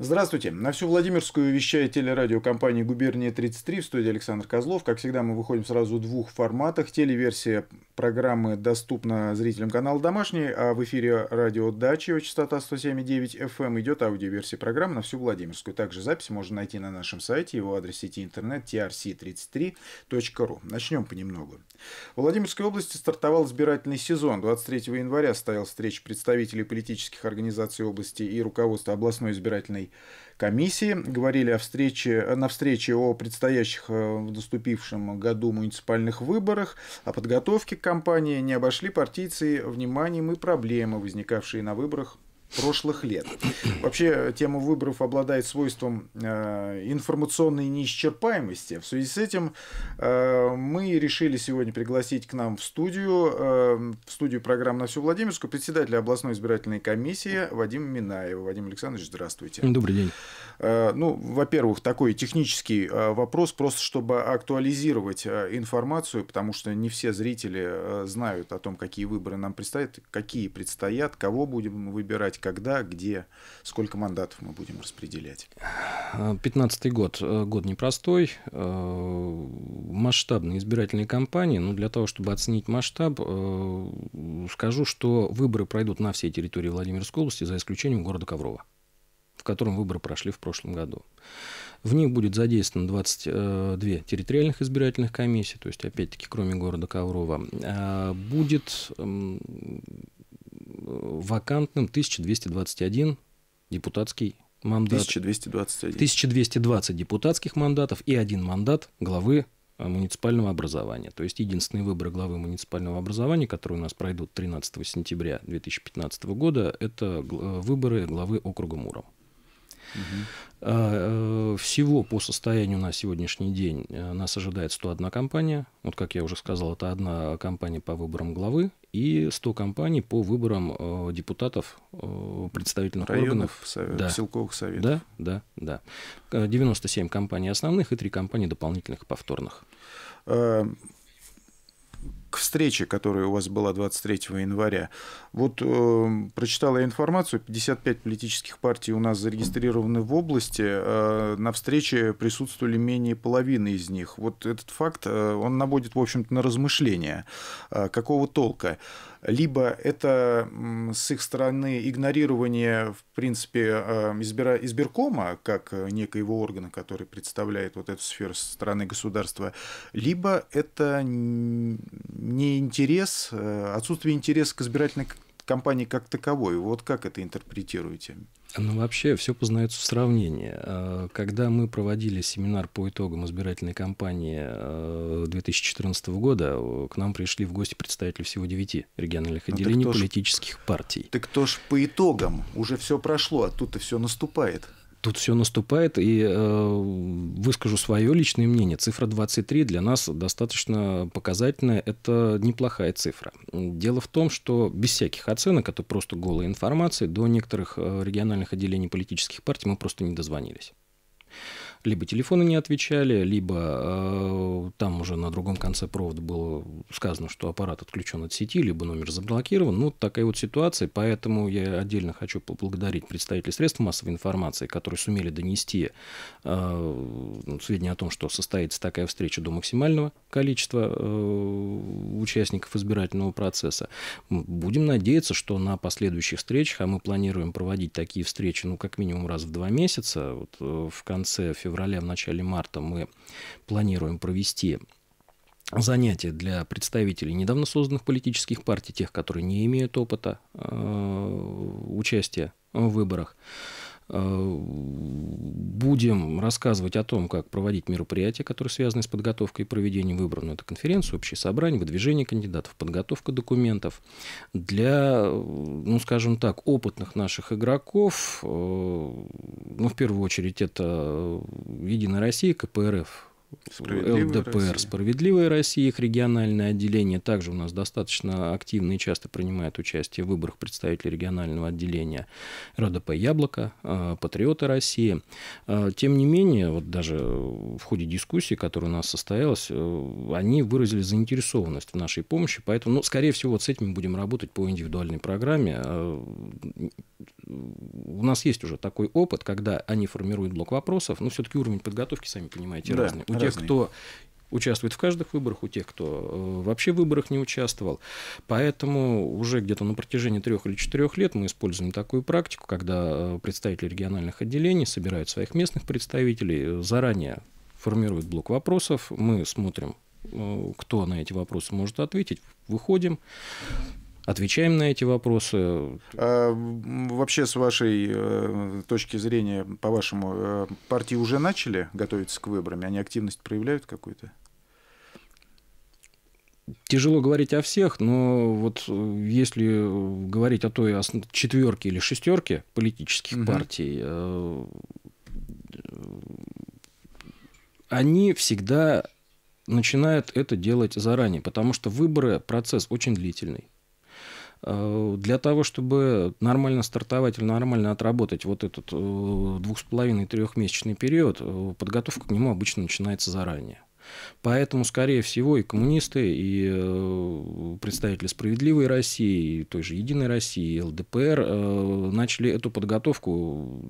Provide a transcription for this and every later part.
Здравствуйте. На всю Владимирскую вещает телерадиокомпания «Губерния 33» в студии Александр Козлов. Как всегда, мы выходим сразу в двух форматах. Телеверсия программы доступна зрителям канала «Домашний», а в эфире радио Дачи его частота 107,9 FM эм. идет аудиоверсия программы на всю Владимирскую. Также запись можно найти на нашем сайте, его адрес сети интернет trc33.ru. Начнем понемногу. В Владимирской области стартовал избирательный сезон. 23 января стоял встреч представителей политических организаций области и руководства областной избирательной комиссии. Говорили о встрече, на встрече о предстоящих э, в наступившем году муниципальных выборах, о подготовке к кампании. Не обошли партийцы вниманием и проблемы, возникавшие на выборах прошлых лет. Вообще, тема выборов обладает свойством э, информационной неисчерпаемости. В связи с этим э, мы решили сегодня пригласить к нам в студию, э, в студию программы «На всю Владимирскую» председателя областной избирательной комиссии Вадима Минаева. Вадим Александрович, здравствуйте. Добрый день. Ну, во-первых, такой технический вопрос, просто чтобы актуализировать информацию, потому что не все зрители знают о том, какие выборы нам предстоят, какие предстоят, кого будем выбирать, сказать, когда, где, сколько мандатов мы будем распределять? 15 год. Э, год непростой. Э, масштабные избирательные кампании. Но ну, для того, чтобы оценить масштаб, э, скажу, что выборы пройдут на всей территории Владимирской области, за исключением города Коврова, в котором выборы прошли в прошлом году. В них будет задействовано 22 территориальных избирательных комиссии, то есть, опять-таки, кроме города Коврова. Будет вакантным 1221 депутатский мандат. 1221. 1220 депутатских мандатов и один мандат главы а, муниципального образования. То есть единственные выборы главы муниципального образования, которые у нас пройдут 13 сентября 2015 года, это э, выборы главы округа Муром. Э, э, всего по состоянию на сегодняшний день э, нас ожидает 101 компания. Вот, как я уже сказал, это одна компания по выборам главы и 100 компаний по выборам депутатов представительных Районов, органов. Совет, да. Селковых советов. Да, да, да. 97 компаний основных и 3 компании дополнительных и повторных. К встрече, которая у вас была 23 января, вот э, прочитала я информацию, 55 политических партий у нас зарегистрированы в области, э, на встрече присутствовали менее половины из них. Вот этот факт, э, он наводит, в общем-то, на размышления. Э, какого толка? Либо это э, с их стороны игнорирование, в принципе, э, избира... избиркома, как э, некоего органа, который представляет вот эту сферу со стороны государства, либо это неинтерес, э, отсутствие интереса к избирательной компании как таковой. Вот как это интерпретируете? Ну, вообще все познается в сравнении. Э, когда мы проводили семинар по итогам избирательной кампании 2014 э, года, э, к нам пришли в гости представители всего девяти региональных ну, отделений ну, политических ж, партий. Так кто ж по итогам? Уже все прошло, а тут-то все наступает. Тут все наступает, и э, выскажу свое личное мнение. Цифра 23 для нас достаточно показательная. Это неплохая цифра. Дело в том, что без всяких оценок, это просто голая информация, до некоторых э, региональных отделений политических партий мы просто не дозвонились либо телефоны не отвечали, либо э, там уже на другом конце провода было сказано, что аппарат отключен от сети, либо номер заблокирован. Ну, такая вот ситуация, поэтому я отдельно хочу поблагодарить представителей средств массовой информации, которые сумели донести э, ну, сведения о том, что состоится такая встреча до максимального количества э, участников избирательного процесса. Будем надеяться, что на последующих встречах, а мы планируем проводить такие встречи, ну, как минимум раз в два месяца, вот, э, в конце февраля, февраля, в начале марта мы планируем провести занятия для представителей недавно созданных политических партий, тех, которые не имеют опыта э, участия в выборах будем рассказывать о том, как проводить мероприятия, которые связаны с подготовкой и проведением выборов на эту конференцию, общее собрание, выдвижение кандидатов, подготовка документов. Для, ну, скажем так, опытных наших игроков, э, ну, в первую очередь, это «Единая Россия», КПРФ, ЛДПР Россия. «Справедливая Россия», их региональное отделение также у нас достаточно активно и часто принимает участие в выборах представителей регионального отделения РДП «Яблоко», э, «Патриоты России». Э, тем не менее, вот даже в ходе дискуссии, которая у нас состоялась, э, они выразили заинтересованность в нашей помощи, поэтому, ну, скорее всего, вот с этими будем работать по индивидуальной программе. У нас есть уже такой опыт, когда они формируют блок вопросов, но все-таки уровень подготовки, сами понимаете, да. разный у тех, кто участвует в каждых выборах, у тех, кто э, вообще в выборах не участвовал. Поэтому уже где-то на протяжении трех или четырех лет мы используем такую практику, когда э, представители региональных отделений собирают своих местных представителей, заранее формируют блок вопросов, мы смотрим, э, кто на эти вопросы может ответить, выходим, Отвечаем на эти вопросы. А, вообще, с вашей э, точки зрения, по-вашему, э, партии уже начали готовиться к выборам? Они активность проявляют какую-то? Тяжело говорить о всех, но вот если говорить о той четверке или шестерке политических угу. партий, они всегда начинают это делать заранее, потому что выборы процесс очень длительный. Э, для того, чтобы нормально стартовать или нормально отработать вот этот э, двух с половиной трехмесячный период, э, подготовка к нему обычно начинается заранее. Поэтому, скорее всего, и коммунисты, и представители «Справедливой России», и той же «Единой России», и ЛДПР начали эту подготовку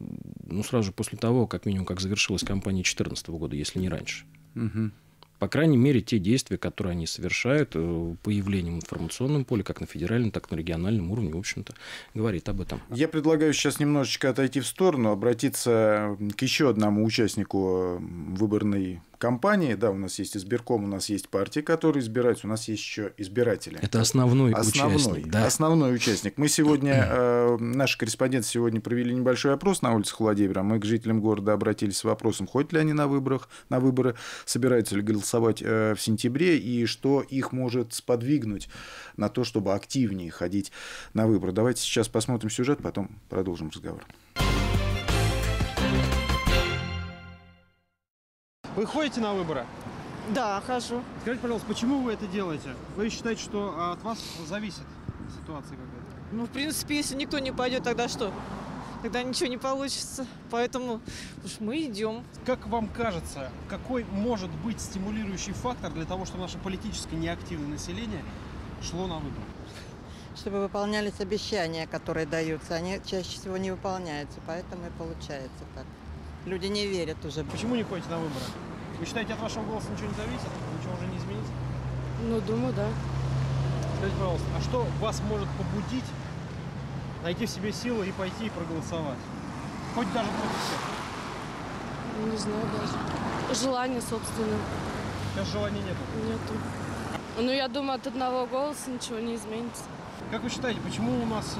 ну, сразу же после того, как минимум, как завершилась кампания 2014 года, если не раньше. Угу по крайней мере, те действия, которые они совершают э, появлением в информационном поле, как на федеральном, так и на региональном уровне, в общем-то, говорит об этом. Я предлагаю сейчас немножечко отойти в сторону, обратиться к еще одному участнику выборной компании, да, у нас есть избирком, у нас есть партии, которые избираются, у нас есть еще избиратели. Это основной, основной участник, да? Основной участник. Мы сегодня, э, наши корреспонденты сегодня провели небольшой опрос на улице Владимира, мы к жителям города обратились с вопросом, ходят ли они на, выборах, на выборы, собираются ли голосовать э, в сентябре, и что их может сподвигнуть на то, чтобы активнее ходить на выборы. Давайте сейчас посмотрим сюжет, потом продолжим разговор. Вы ходите на выборы? Да, хожу. Скажите, пожалуйста, почему вы это делаете? Вы считаете, что а, от вас зависит ситуация какая-то? Ну, в принципе, если никто не пойдет, тогда что? Тогда ничего не получится. Поэтому уж мы идем. Как вам кажется, какой может быть стимулирующий фактор для того, чтобы наше политически неактивное население шло на выборы? Чтобы выполнялись обещания, которые даются. Они чаще всего не выполняются, поэтому и получается так. Люди не верят уже. Почему не ходите на выборы? Вы считаете, от вашего голоса ничего не зависит? Ничего уже не изменится? Ну, думаю, да. Скажите, пожалуйста, а что вас может побудить найти в себе силы и пойти и проголосовать? Хоть даже против всех? Не знаю даже. Желание, собственно. Сейчас желания нету? Нету. Ну, я думаю, от одного голоса ничего не изменится. Как вы считаете, почему у нас э,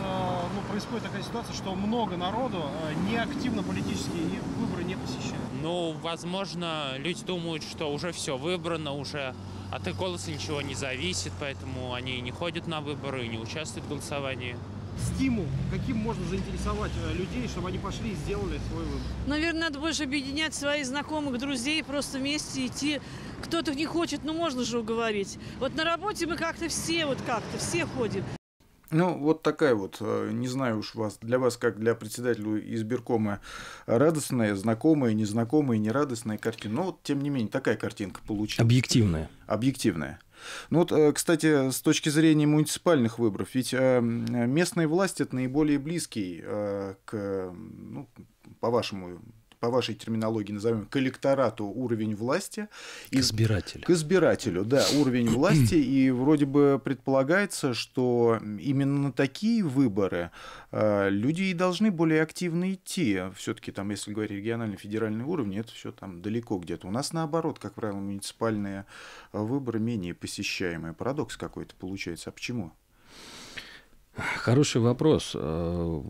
ну, происходит такая ситуация, что много народу э, неактивно активно политические выборы не посещают? Ну, возможно, люди думают, что уже все выбрано, уже от их голоса ничего не зависит, поэтому они не ходят на выборы, не участвуют в голосовании стимул, каким можно заинтересовать э, людей, чтобы они пошли и сделали свой выбор? Наверное, надо больше объединять своих знакомых, друзей, просто вместе идти. Кто-то не хочет, ну можно же уговорить. Вот на работе мы как-то все, вот как-то все ходим. Ну, вот такая вот, э, не знаю уж вас, для вас, как для председателя избиркома, радостная, знакомая, незнакомая, нерадостная картина. Но вот, тем не менее, такая картинка получилась. Объективная. Объективная. Ну вот, э, кстати, с точки зрения муниципальных выборов, ведь э, местные власти это наиболее близкий к, ну, по вашему по вашей терминологии назовем, к электорату уровень власти. К избирателю. К избирателю, да, уровень власти. И вроде бы предполагается, что именно на такие выборы э, люди и должны более активно идти. Все-таки там, если говорить региональный, федеральный уровень, это все там далеко где-то. У нас наоборот, как правило, муниципальные э, выборы менее посещаемые. Парадокс какой-то получается. А почему? Хороший вопрос. А,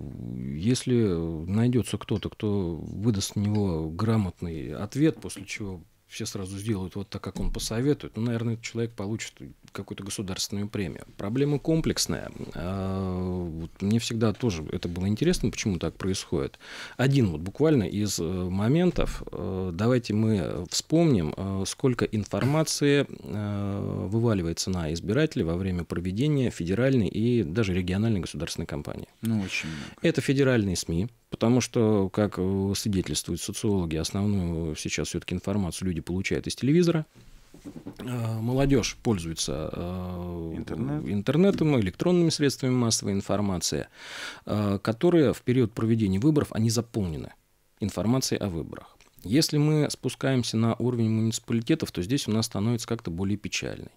если найдется кто-то, кто выдаст на него грамотный ответ, после чего все сразу сделают вот так, как он посоветует, ну, наверное, этот человек получит какую-то государственную премию. Проблема комплексная. А, вот мне всегда тоже это было интересно, почему так происходит. Один вот буквально из э, моментов, э, давайте мы вспомним, э, сколько информации вываливается на избирателей во время проведения федеральной и даже региональной государственной кампании. Ну, очень много. Это федеральные СМИ, Потому что, как э, свидетельствуют социологи, основную сейчас все-таки информацию люди получают из телевизора. Э, молодежь пользуется э, Интернет. интернетом, электронными средствами массовой информации, которые в период проведения выборов, они заполнены информацией о выборах. Если мы спускаемся на уровень муниципалитетов, то здесь у нас становится как-то более печальной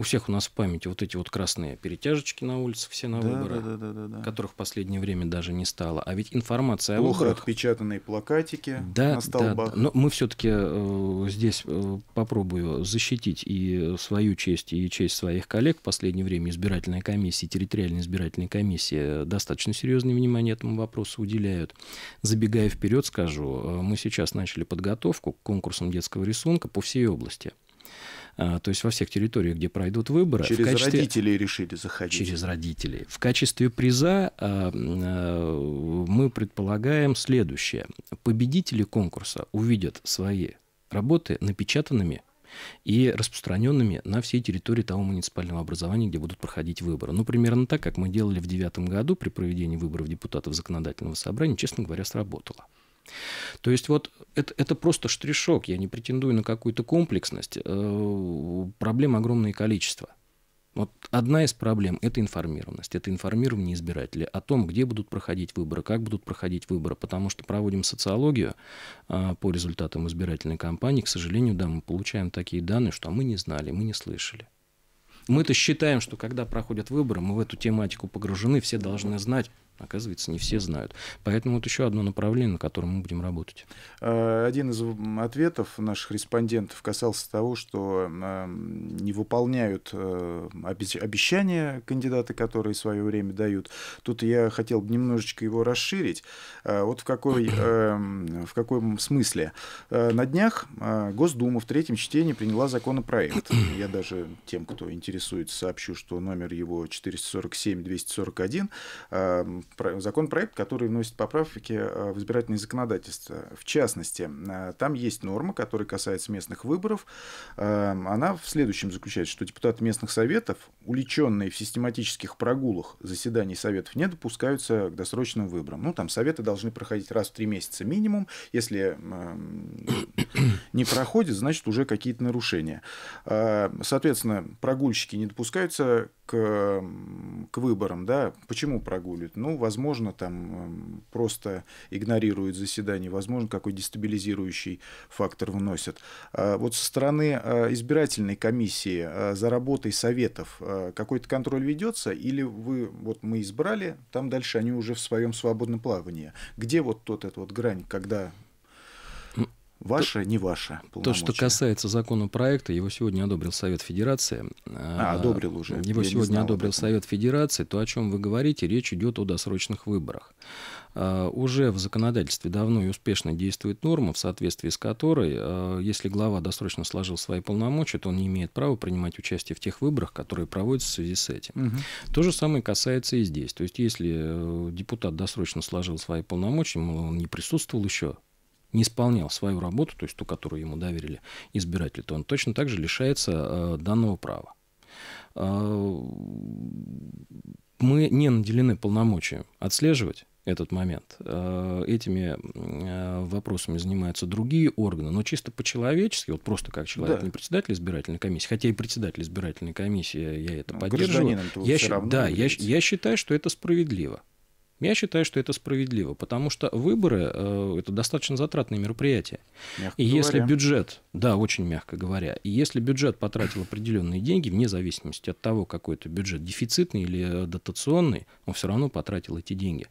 у всех у нас в памяти вот эти вот красные перетяжечки на улице, все на да, выборы, да, да, да, да, которых в последнее время даже не стало. А ведь информация Плохо о выборах... отпечатанные плакатики да, на столбах. Да, да. Но мы все-таки э, здесь э, попробую защитить и свою честь, и честь своих коллег. В последнее время избирательная комиссия, территориальная избирательная комиссия достаточно серьезное внимание этому вопросу уделяют. Забегая вперед, скажу, э, мы сейчас начали подготовку к конкурсам детского рисунка по всей области. А, то есть во всех территориях, где пройдут выборы. Через качестве... родителей решили заходить. Через родителей. В качестве приза а, а, мы предполагаем следующее. Победители конкурса увидят свои работы напечатанными и распространенными на всей территории того муниципального образования, где будут проходить выборы. Ну, примерно так, как мы делали в 2009 году при проведении выборов депутатов законодательного собрания, честно говоря, сработало. То есть вот это, это просто штришок, я не претендую на какую-то комплексность. Э, проблем огромное количество. Вот одна из проблем – это информированность, это информирование избирателей о том, где будут проходить выборы, как будут проходить выборы, потому что проводим социологию а, по результатам избирательной кампании, к сожалению, да, мы получаем такие данные, что мы не знали, мы не слышали. Мы-то считаем, что когда проходят выборы, мы в эту тематику погружены, все должны знать, Оказывается, не все знают. Поэтому вот еще одно направление, на котором мы будем работать. Э, один из ответов наших респондентов касался того, что эм, не выполняют э, обещания кандидаты, которые в свое время дают. Тут я хотел бы немножечко его расширить. Э, вот в, какой, эм, в каком смысле? На днях Госдума в третьем чтении приняла законопроект. Я даже тем, кто интересуется, сообщу, что номер его 447-241 законопроект, который вносит поправки э, в избирательное законодательство. В частности, э, там есть норма, которая касается местных выборов. Э, она в следующем заключается, что депутаты местных советов, уличенные в систематических прогулах заседаний советов, не допускаются к досрочным выборам. Ну, там советы должны проходить раз в три месяца минимум. Если эм, не проходит, значит, уже какие-то нарушения. А, соответственно, прогульщики не допускаются к, к выборам. Да? Почему прогуливают? Ну, возможно, там эм, просто игнорируют заседание, возможно, какой дестабилизирующий фактор вносят. А вот со стороны а, избирательной комиссии за работой советов какой-то контроль ведется, или вы, вот мы избрали, там дальше они уже в своем свободном плавании. Где вот тот этот вот грань, когда Ваша, не ваша. То, что касается законопроекта, его сегодня одобрил Совет Федерации. А, а одобрил уже. Его Я сегодня одобрил Совет Федерации. То, о чем вы говорите, речь идет о досрочных выборах. А, уже в законодательстве давно и успешно действует норма, в соответствии с которой, а, если глава досрочно сложил свои полномочия, то он не имеет права принимать участие в тех выборах, которые проводятся в связи с этим. Угу. То же самое касается и здесь. То есть, если э, депутат досрочно сложил свои полномочия, он не присутствовал еще не исполнял свою работу, то есть ту, которую ему доверили избиратели, то он точно так же лишается э, данного права. Э, мы не наделены полномочием отслеживать этот момент. Э, этими э, вопросами занимаются другие органы, но чисто по-человечески, вот просто как человек, да. не председатель избирательной комиссии, хотя и председатель избирательной комиссии, я это ну, поддерживаю. Я, счит, да, я, я считаю, что это справедливо. Я считаю, что это справедливо, потому что выборы э, – это достаточно затратные мероприятия, Мягко и говоря. если бюджет, да, очень мягко говоря, и если бюджет потратил определенные деньги, вне зависимости от того, какой это бюджет, дефицитный или дотационный, он все равно потратил эти деньги.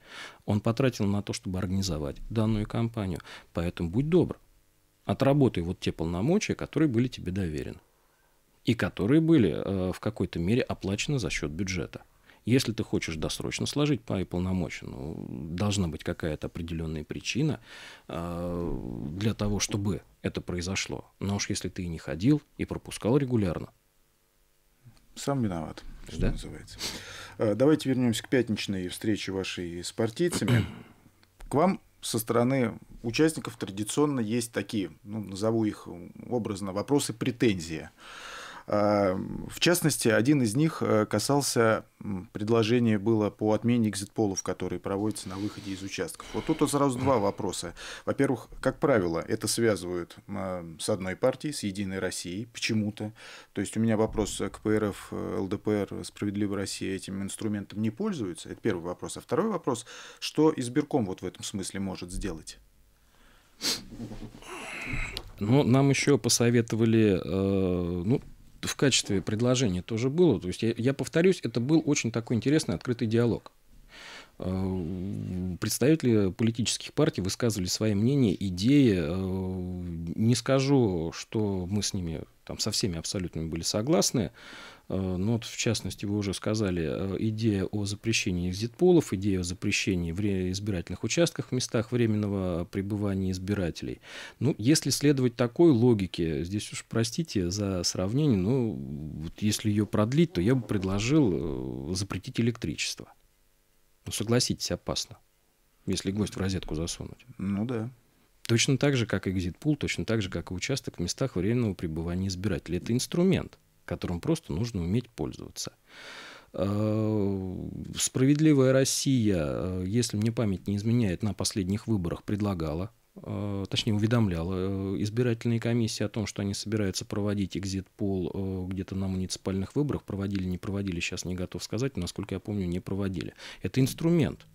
Он потратил на то, чтобы организовать данную кампанию. Поэтому будь добр, отработай вот те полномочия, которые были тебе доверены и которые были э, в какой-то мере оплачены за счет бюджета. Если ты хочешь досрочно сложить по и полномочия, ну, должна быть какая-то определенная причина э, для того, чтобы это произошло. Но уж если ты и не ходил, и пропускал регулярно. Сам виноват, что да? называется. Э, давайте вернемся к пятничной встрече вашей с партийцами. К вам со стороны участников традиционно есть такие, ну, назову их образно, вопросы претензии. Эм, в частности, один из них э, касался предложение было по отмене экзит-полов, которые проводятся на выходе из участков. Вот тут сразу два вопроса. Во-первых, как правило, это связывают с одной партией, с «Единой Россией» почему-то. То есть у меня вопрос к ПРФ, э, ЛДПР, «Справедливая Россия» этим инструментом не пользуется. Это первый вопрос. А второй вопрос, что избирком вот в этом смысле может сделать? Ну, нам еще посоветовали, э, ну, в качестве предложения тоже было. То есть, я, я повторюсь, это был очень такой интересный открытый диалог. Э, представители политических партий высказывали свои мнения, идеи. Э, не скажу, что мы с ними там, со всеми абсолютно были согласны. Э, ну, вот в частности, вы уже сказали, э, идея о запрещении экзитполов, идея о запрещении в избирательных участках в местах временного пребывания избирателей. Ну, если следовать такой логике, здесь уж простите за сравнение, но вот если ее продлить, то я бы предложил э, запретить электричество. Ну, согласитесь, опасно, если гвоздь в розетку засунуть. Ну да. Точно так же, как экзит-пул, точно так же, как и участок в местах временного пребывания избирателей. Это инструмент – которым просто нужно уметь пользоваться. Э, Справедливая Россия, э, если мне память не изменяет, на последних выборах предлагала э, точнее уведомляла избирательные комиссии о том, что они собираются проводить экзит-пол где-то на муниципальных выборах. Проводили, не проводили, сейчас не готов сказать, но, насколько я помню, не проводили. Это инструмент,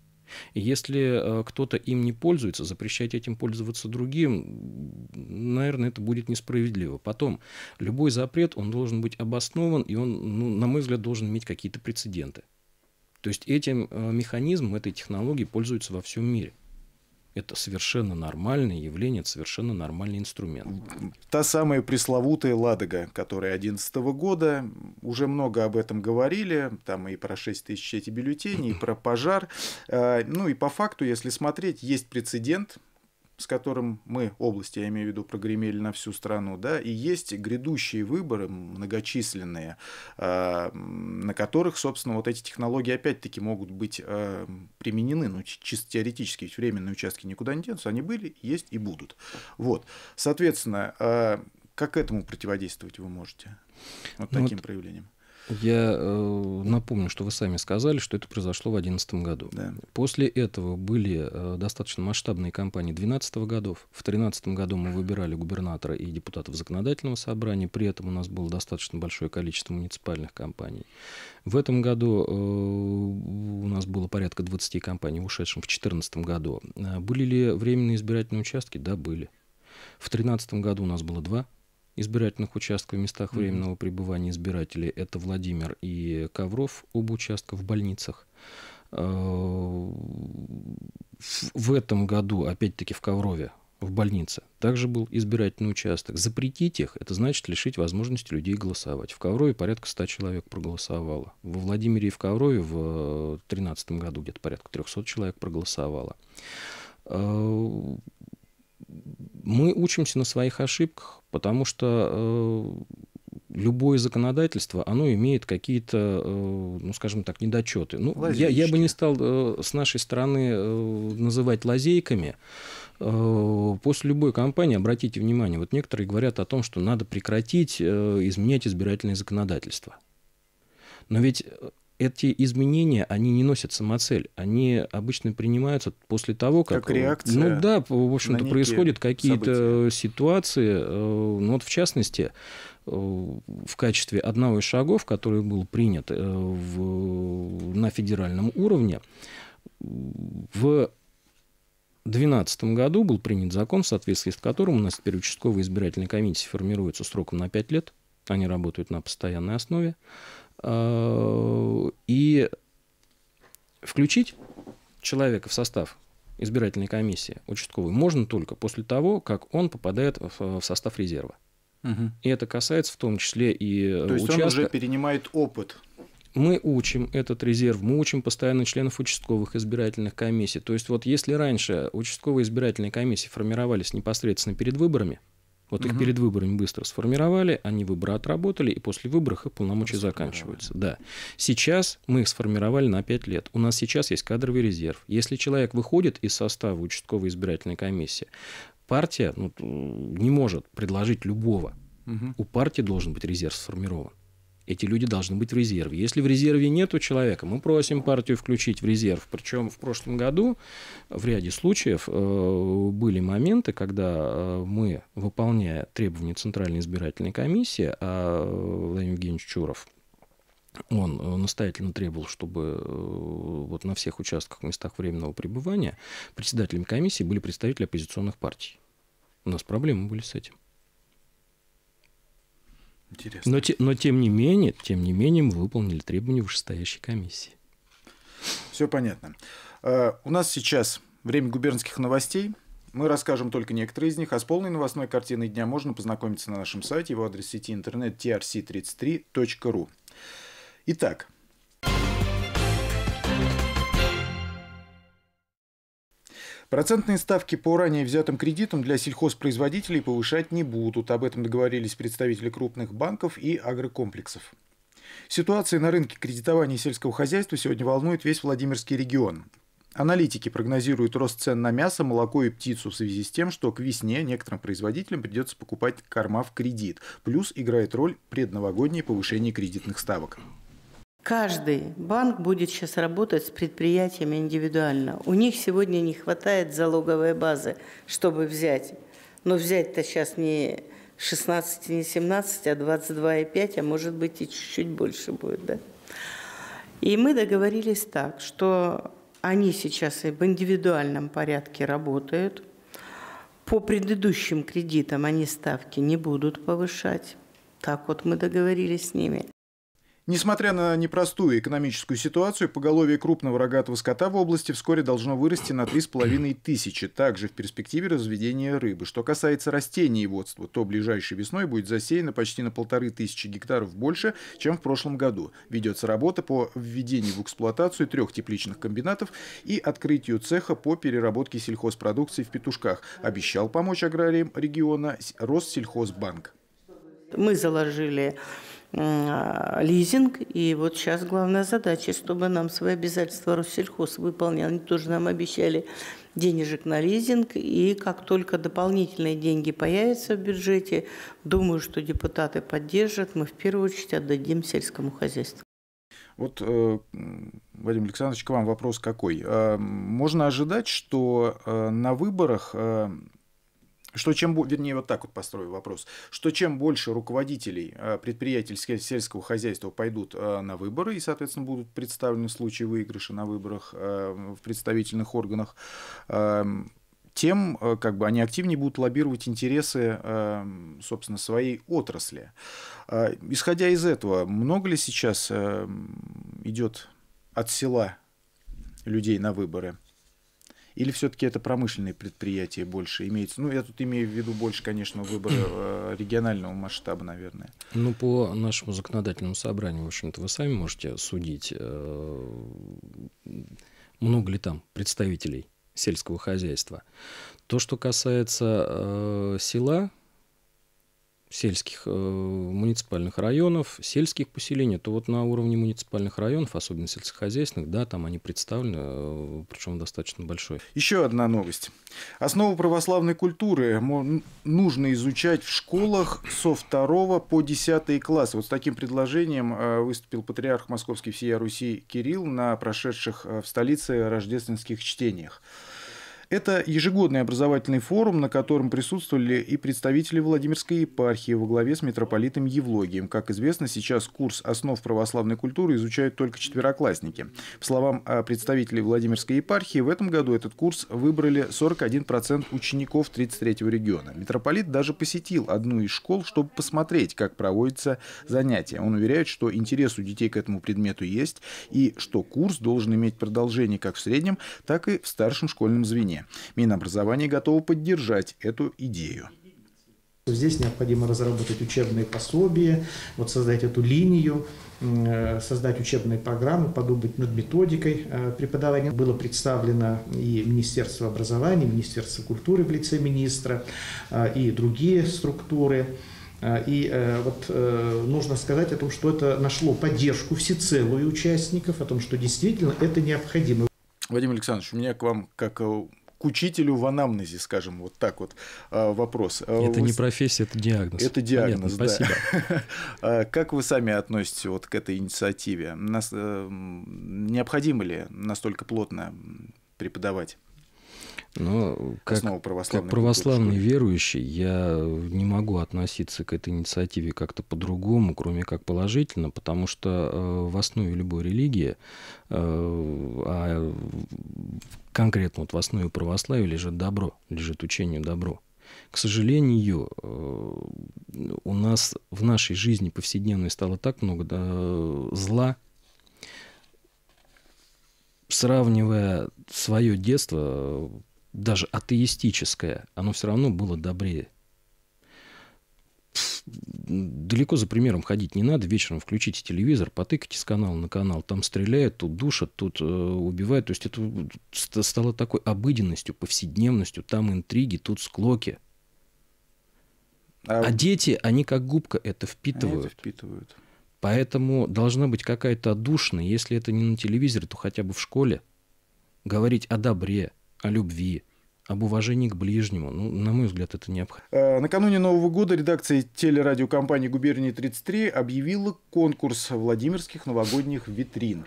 и если э, кто-то им не пользуется, запрещать этим пользоваться другим, наверное, это будет несправедливо. Потом, любой запрет, он должен быть обоснован, и он, ну, на мой взгляд, должен иметь какие-то прецеденты. То есть этим э, механизмом, этой технологией пользуются во всем мире. Это совершенно нормальное явление, это совершенно нормальный инструмент. Та самая пресловутая «Ладога», которая 2011 года, уже много об этом говорили, там и про 6 тысяч эти бюллетеней, и про пожар. Э, ну и по факту, если смотреть, есть прецедент, с которым мы, области, я имею в виду, прогремели на всю страну, да, и есть грядущие выборы многочисленные, а, на которых, собственно, вот эти технологии опять-таки могут быть а, применены, ну, чисто теоретически, ведь временные участки никуда не денутся, они были, есть и будут. Вот, соответственно, а, как этому противодействовать вы можете? Вот ну, таким вот проявлением. Я э, напомню, что вы сами сказали, что это произошло в 2011 году. Да. После этого были э, достаточно масштабные кампании 2012 годов. В 2013 году мы выбирали губернатора и депутатов законодательного собрания. При этом у нас было достаточно большое количество муниципальных кампаний. В этом году э, у нас было порядка 20 кампаний, ушедших в 2014 году. Э, были ли временные избирательные участки? Да, были. В 2013 году у нас было два избирательных участков в местах временного пребывания избирателей. Это Владимир и Ковров, оба участка в больницах. Э, в этом году, опять-таки, в Коврове, в больнице, также был избирательный участок. Запретить их, это значит лишить возможности людей голосовать. В Коврове порядка 100 человек проголосовало. Во Владимире и в Коврове в 2013 э, году где-то порядка 300 человек проголосовало э, мы учимся на своих ошибках, потому что э, любое законодательство, оно имеет какие-то, э, ну, скажем так, недочеты. Ну, я, я бы не стал э, с нашей стороны называть лазейками. После любой кампании, обратите внимание, вот некоторые говорят о том, что надо прекратить изменять избирательное законодательство. Но ведь эти изменения, они не носят самоцель, они обычно принимаются после того, как... Как э, реакция. Ну да, в общем-то, происходят какие-то события. ситуации. Э, ну вот в частности, э, в качестве одного из шагов, который был принят в, на федеральном уровне, в 2012 году был принят закон, в соответствии с которым у нас теперь участковые избирательные комиссии формируются сроком на 5 лет. Они работают на постоянной основе. Э, и включить человека в состав избирательной комиссии участковой можно только после того, как он попадает в э, состав резерва. Угу. И это касается в том числе и То есть он уже перенимает опыт. Мы учим этот резерв, мы учим постоянно членов участковых избирательных комиссий. То есть вот если раньше участковые избирательные комиссии формировались непосредственно перед выборами, вот угу. их перед выборами быстро сформировали, они выборы отработали, и после выборов их полномочия заканчиваются. Да. Сейчас мы их сформировали на 5 лет. У нас сейчас есть кадровый резерв. Если человек выходит из состава участковой избирательной комиссии, партия ну, не может предложить любого. Угу. У партии должен быть резерв сформирован эти люди должны быть в резерве. Если в резерве нету человека, мы просим партию включить в резерв. Причем в прошлом году в ряде случаев э, были моменты, когда э, мы, выполняя требования Центральной избирательной комиссии, а Владимир Евгеньевич Чуров он э, настоятельно требовал, чтобы вот на всех участках, местах временного пребывания председателями комиссии были представители оппозиционных партий. У нас проблемы были с этим. Интересно. Но, те, но тем не менее, тем не менее, мы выполнили требования вышестоящей комиссии. Все понятно. Э, у нас сейчас время губернских новостей. Мы расскажем только некоторые из них, а с полной новостной картиной дня можно познакомиться на нашем сайте, его адрес сети интернет trc33.ru. Итак, Процентные ставки по ранее взятым кредитам для сельхозпроизводителей повышать не будут. Об этом договорились представители крупных банков и агрокомплексов. Ситуация на рынке кредитования сельского хозяйства сегодня волнует весь Владимирский регион. Аналитики прогнозируют рост цен на мясо, молоко и птицу в связи с тем, что к весне некоторым производителям придется покупать корма в кредит. Плюс играет роль предновогоднее повышение кредитных ставок. Каждый банк будет сейчас работать с предприятиями индивидуально. У них сегодня не хватает залоговой базы, чтобы взять. Но взять-то сейчас не 16, не 17, а 22,5, а может быть и чуть-чуть больше будет. Да? И мы договорились так, что они сейчас и в индивидуальном порядке работают. По предыдущим кредитам они ставки не будут повышать. Так вот мы договорились с ними. Несмотря на непростую экономическую ситуацию, поголовье крупного рогатого скота в области вскоре должно вырасти на 3,5 тысячи, также в перспективе разведения рыбы. Что касается растениеводства, то ближайшей весной будет засеяно почти на полторы тысячи гектаров больше, чем в прошлом году. Ведется работа по введению в эксплуатацию трех тепличных комбинатов и открытию цеха по переработке сельхозпродукции в петушках. Обещал помочь аграриям региона Россельхозбанк. Мы заложили а, лизинг. И вот сейчас главная задача, чтобы нам свои обязательства Россельхоз выполнял. Они тоже нам обещали денежек на лизинг. И как только дополнительные деньги появятся в бюджете, думаю, что депутаты поддержат, мы в первую очередь отдадим сельскому хозяйству. Вот, э, Вадим Александрович, к вам вопрос какой. А, можно ожидать, что э, на выборах э, что чем, вернее, вот так вот построю вопрос, что чем больше руководителей э, предприятий сельского хозяйства пойдут э, на выборы и, соответственно, будут представлены случаи выигрыша на выборах э, в представительных органах, эм, тем как бы они активнее будут лоббировать интересы, эм, собственно, своей отрасли. Исходя из этого, много ли сейчас эм, идет от села людей на выборы? Или все-таки это промышленные предприятия больше имеется? Ну, я тут имею в виду больше, конечно, выбор э, регионального масштаба, наверное. Ну, по нашему законодательному собранию, в общем-то, вы сами можете судить, э, много ли там представителей сельского хозяйства. То, что касается э, села, сельских э, муниципальных районов, сельских поселений, то вот на уровне муниципальных районов, особенно сельскохозяйственных, да, там они представлены, э, причем достаточно большой. Еще одна новость. основу православной культуры нужно изучать в школах со 2 по 10 класс. Вот с таким предложением э, выступил патриарх Московский всея Руси Кирилл на прошедших э, в столице рождественских чтениях. Это ежегодный образовательный форум, на котором присутствовали и представители Владимирской епархии во главе с митрополитом Евлогием. Как известно, сейчас курс основ православной культуры изучают только четвероклассники. По словам а, представителей Владимирской епархии, в этом году этот курс выбрали 41% учеников 33-го региона. Митрополит даже посетил одну из школ, чтобы посмотреть, как проводятся занятия. Он уверяет, что интерес у детей к этому предмету есть и что курс должен иметь продолжение как в среднем, так и в старшем школьном звене образования. Минобразование готово поддержать эту идею. Здесь необходимо разработать учебные пособия, вот создать эту линию, э, создать учебные программы, подумать над методикой э, преподавания. Было представлено и Министерство образования, и Министерство культуры в лице министра, э, и другие структуры. И вот нужно сказать о том, что это нашло поддержку всецелую участников, о том, что действительно это необходимо. Вадим Александрович, у меня к вам, как учителю в анамнезе, скажем, вот так вот а, вопрос. А, это вы... не профессия, это диагноз. Это диагноз, Понятно, да. Спасибо. А, как вы сами относитесь вот к этой инициативе? Нас... Э, необходимо ли настолько плотно преподавать? Но как, как православный верующий я не могу относиться к этой инициативе как-то по-другому, кроме как положительно, потому что э, в основе любой религии, э, а конкретно вот в основе православия лежит добро, лежит учение добро. К сожалению, э, у нас в нашей жизни повседневной стало так много да, зла. Сравнивая свое детство, даже атеистическое, оно все равно было добрее. Далеко за примером ходить не надо. Вечером включите телевизор, потыкайте с канала на канал. Там стреляют, тут душат, тут э, убивают. То есть это стало такой обыденностью, повседневностью. Там интриги, тут склоки. А, а дети, они как губка это впитывают. Это впитывают. Поэтому должна быть какая-то отдушина. Если это не на телевизоре, то хотя бы в школе. Говорить о добре, о любви, об уважении к ближнему. Ну, на мой взгляд, это необходимо. Э, накануне Нового года редакция телерадиокомпании «Губерния-33» объявила конкурс владимирских новогодних витрин.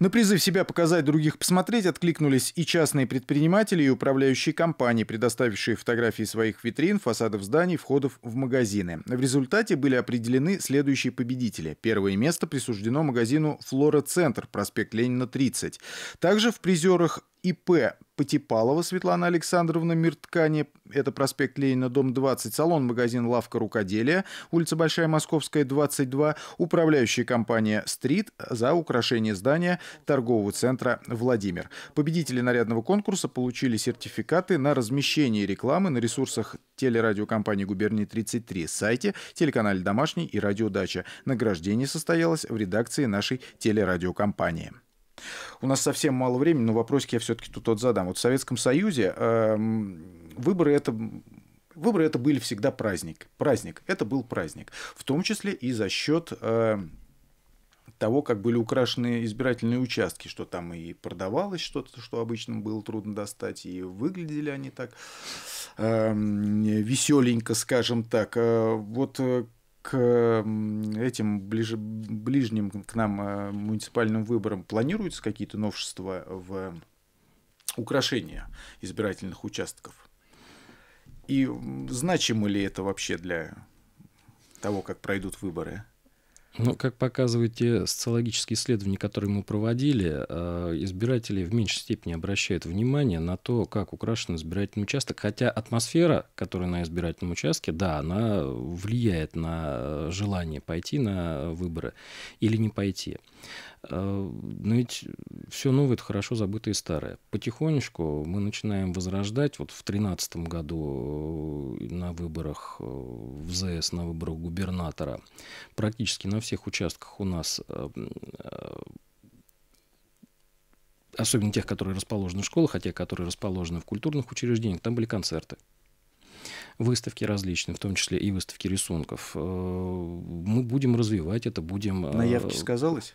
На призыв себя показать, других посмотреть откликнулись и частные предприниматели, и управляющие компании, предоставившие фотографии своих витрин, фасадов зданий, входов в магазины. В результате были определены следующие победители. Первое место присуждено магазину «Флора Центр», проспект Ленина, 30. Также в призерах ИП Потипалова, Светлана Александровна, Мирткани, это проспект Ленина, дом 20, салон, магазин, лавка рукоделия, улица Большая Московская, 22, управляющая компания «Стрит» за украшение здания торгового центра «Владимир». Победители нарядного конкурса получили сертификаты на размещение рекламы на ресурсах телерадиокомпании «Губерния-33», сайте, телеканале «Домашний» и «Радиодача». Награждение состоялось в редакции нашей телерадиокомпании. У нас совсем мало времени, но вопросики я все-таки тут тот задам. Вот в Советском Союзе эм, выборы это выборы это были всегда праздник. Праздник. Это был праздник. В том числе и за счет эм, того, как были украшены избирательные участки, что там и продавалось что-то, что обычно было трудно достать, и выглядели они так э, эм, веселенько, скажем так. Э, вот э, к этим ближ... ближним к нам э, муниципальным выборам планируются какие-то новшества в украшении избирательных участков? И значимо ли это вообще для того, как пройдут выборы? Ну, как показывают те социологические исследования, которые мы проводили, э, избиратели в меньшей степени обращают внимание на то, как украшен избирательный участок, хотя атмосфера, которая на избирательном участке, да, она влияет на э, желание пойти на выборы или не пойти. Э, Но ну ведь все новое – это хорошо забытое старое. Потихонечку мы начинаем возрождать. Вот в 2013 году э, на выборах э, в ЗС, на выборах губернатора, практически на всех участках у нас особенно тех, которые расположены в школах, а те, которые расположены в культурных учреждениях, там были концерты выставки различные, в том числе и выставки рисунков. Мы будем развивать это, будем... Наявки сказалось?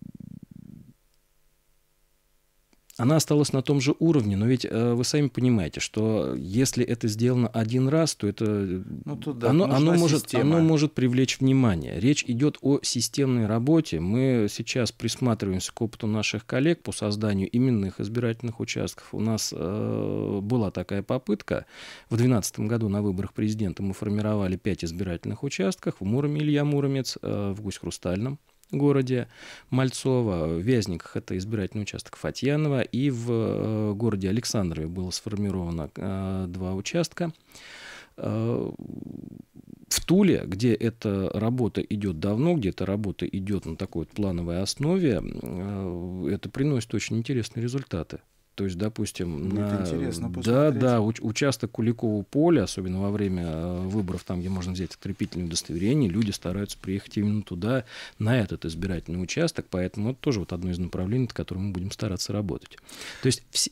она осталась на том же уровне, но ведь э, вы сами понимаете, что если это сделано один раз, то это ну, тут, да, оно, оно, может, оно может привлечь внимание. Речь идет о системной работе. Мы сейчас присматриваемся к опыту наших коллег по созданию именных избирательных участков. У нас э, была такая попытка. В 2012 году на выборах президента мы формировали пять избирательных участков в Муроме Илья Муромец, э, в Гусь-Хрустальном городе Мальцово, в Вязниках это избирательный участок Фатьянова, и в э, городе Александрове было сформировано э, два участка. Э, в Туле, где эта работа идет давно, где эта работа идет на такой вот плановой основе, это приносит очень интересные результаты. То есть, допустим, на... интересно Да, да, участок Куликового поля, особенно во время э, выборов, там, где можно взять открепительное удостоверение, люди стараются приехать именно туда, на этот избирательный участок, поэтому это тоже вот одно из направлений, над которым мы будем стараться работать. То есть, все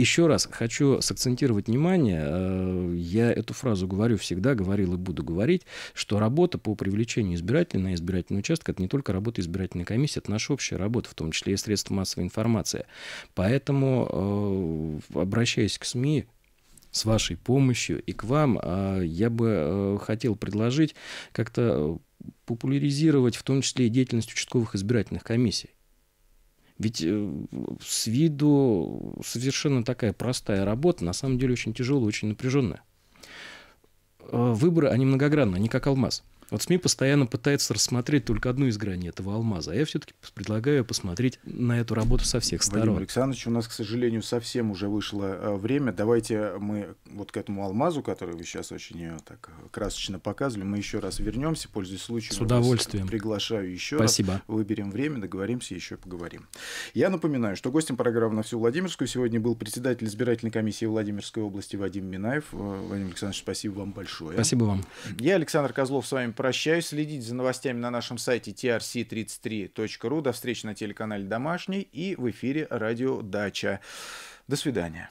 еще раз хочу сакцентировать внимание, э, я эту фразу говорю всегда, говорил и буду говорить, что работа по привлечению избирателей на избирательный участок – это не только работа избирательной комиссии, это наша общая работа, в том числе и средства массовой информации. Поэтому, э, обращаясь к СМИ, с вашей помощью и к вам, э, я бы хотел предложить как-то популяризировать в том числе и деятельность участковых избирательных комиссий. Ведь э, с виду совершенно такая простая работа, на самом деле очень тяжелая, очень напряженная. Э, выборы, они многогранны, они как алмаз. Вот СМИ постоянно пытается рассмотреть только одну из граней этого алмаза. А я все-таки предлагаю посмотреть на эту работу со всех сторон. Владимир Александрович, у нас, к сожалению, совсем уже вышло э, время. Давайте мы вот к этому алмазу, который вы сейчас очень э, так красочно показывали, мы еще раз вернемся, пользуясь случаем. С удовольствием. Приглашаю еще Спасибо. раз. Выберем время, договоримся, еще поговорим. Я напоминаю, что гостем программы «На всю Владимирскую» сегодня был председатель избирательной комиссии Владимирской области Вадим Минаев. Э, Владимир Александрович, спасибо вам большое. Спасибо вам. Я, Александр Козлов, с вами прощаюсь. Следите за новостями на нашем сайте trc33.ru. До встречи на телеканале «Домашний» и в эфире «Радио Дача». До свидания.